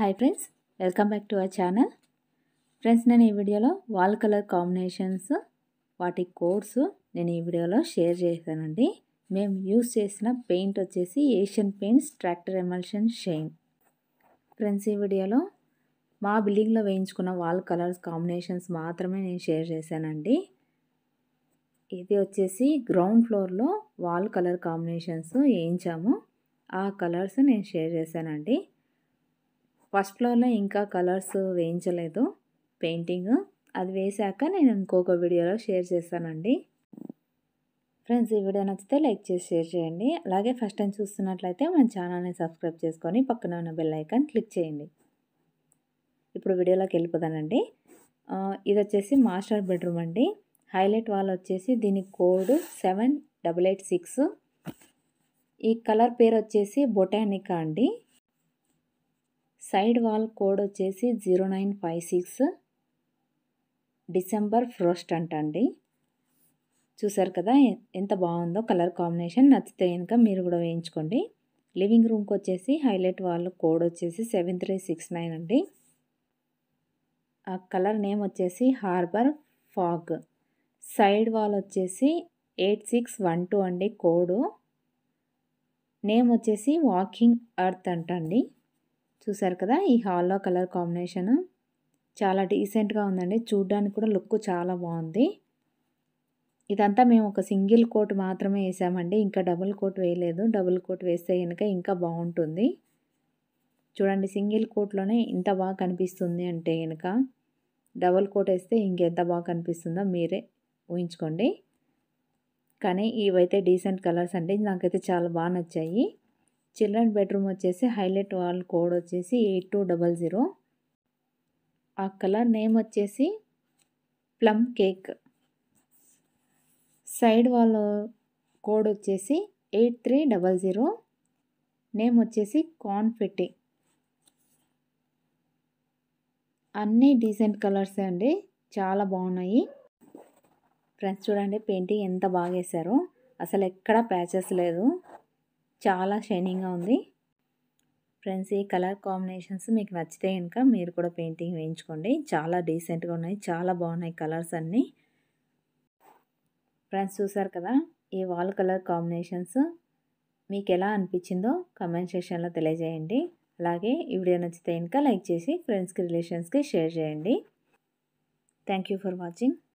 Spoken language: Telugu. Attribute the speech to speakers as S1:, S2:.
S1: hi friends welcome back to our channel friends నేను ఈ వీడియోలో వాల్ కలర్ కాంబినేషన్స్ వాటి కోడ్స్ నేను ఈ వీడియోలో షేర్ చేశానండి మేము యూస్ చేసిన పెయింట్ వచ్చేసి Asian Paints Tractor Emulsion Shine friends ఈ వీడియోలో మా బిల్డింగ్లో వేయించుకున్న వాల్ కలర్స్ కాంబినేషన్స్ మాత్రమే నేను షేర్ చేశానండి ఇది వచ్చేసి గ్రౌండ్ ఫ్లోర్లో వాల్ కలర్ కాంబినేషన్స్ వేయించాము ఆ కలర్స్ నేను షేర్ చేశానండి ఫస్ట్ ఫ్లోర్లో ఇంకా కలర్స్ వేయించలేదు పెయింటింగ్ అది వేశాక నేను ఇంకొక వీడియోలో షేర్ చేస్తానండి ఫ్రెండ్స్ ఈ వీడియో నచ్చితే లైక్ చేసి షేర్ చేయండి అలాగే ఫస్ట్ టైం చూస్తున్నట్లయితే మన ఛానల్ని సబ్స్క్రైబ్ చేసుకొని పక్కన ఉన్న బెల్ ఐకాన్ క్లిక్ చేయండి ఇప్పుడు వీడియోలోకి వెళ్ళిపోతానండి ఇది వచ్చేసి మాస్టర్ బెడ్రూమ్ అండి హైలైట్ వాల్ వచ్చేసి దీని code seven double eight six ఈ కలర్ పేరు వచ్చేసి బొటానికా అండి సైడ్ వాల్ కోడ్ వచ్చేసి zero nine five six December frost అంటండి చూసారు కదా ఎంత బాగుందో కలర్ కాంబినేషన్ నచ్చితే కనుక మీరు కూడా వేయించుకోండి లివింగ్ రూమ్కి వచ్చేసి హైలైట్ వాళ్ళ కోడ్ వచ్చేసి సెవెన్ త్రీ సిక్స్ నైన్ అండి ఆ కలర్ నేమ్ వచ్చేసి హార్బర్ ఫాగ్ సైడ్ వాల్ వచ్చేసి ఎయిట్ సిక్స్ వన్ టూ అండి కోడు నేమ్ వచ్చేసి వాకింగ్ అర్త్ అంటండి చూసారు కదా ఈ హాల్లో కలర్ కాంబినేషన్ చాలా డీసెంట్గా ఉందండి చూడ్డానికి కూడా లుక్ చాలా బాగుంది ఇదంతా మేము ఒక సింగిల్ కోట్ మాత్రమే వేసామండి ఇంకా డబుల్ కోట్ వేయలేదు డబుల్ కోట్ వేస్తే కనుక ఇంకా బాగుంటుంది చూడండి సింగిల్ కోట్లోనే ఇంత బాగా కనిపిస్తుంది అంటే కనుక డబుల్ కోట్ వేస్తే ఇంకెంత బాగా కనిపిస్తుందో మీరే ఊహించుకోండి కానీ ఇవైతే డీసెంట్ కలర్స్ అండి నాకైతే చాలా బాగా నచ్చాయి చిల్డ్రన్ బెడ్రూమ్ వచ్చేసి హైలైట్ వాల్ కోడ్ వచ్చేసి ఎయిట్ టూ డబల్ జీరో ఆ కలర్ నేమ్ వచ్చేసి plum cake side wall code వచ్చేసి eight three double zero name వచ్చేసి ఫిట్టింగ్ అన్నీ డీసెంట్ కలర్సే అండి చాలా బాగున్నాయి ఫ్రెండ్స్ చూడండి పెయింటింగ్ ఎంత బాగా వేసారో అసలు ఎక్కడా ప్యాచెస్ లేదు చాలా షైనింగ్గా ఉంది ఫ్రెండ్స్ ఈ కలర్ కాంబినేషన్స్ మీకు నచ్చితే కనుక మీరు కూడా పెయింటింగ్ వేయించుకోండి చాలా డీసెంట్గా ఉన్నాయి చాలా బాగున్నాయి కలర్స్ అన్నీ ఫ్రెండ్స్ చూసారు కదా ఈ వాల్ కలర్ కాంబినేషన్స్ మీకు ఎలా అనిపించిందో కమెంట్ సెక్షన్లో తెలియజేయండి అలాగే ఈ వీడియో నచ్చితే కనుక లైక్ చేసి ఫ్రెండ్స్కి రిలేషన్స్కి షేర్ చేయండి థ్యాంక్ ఫర్ వాచింగ్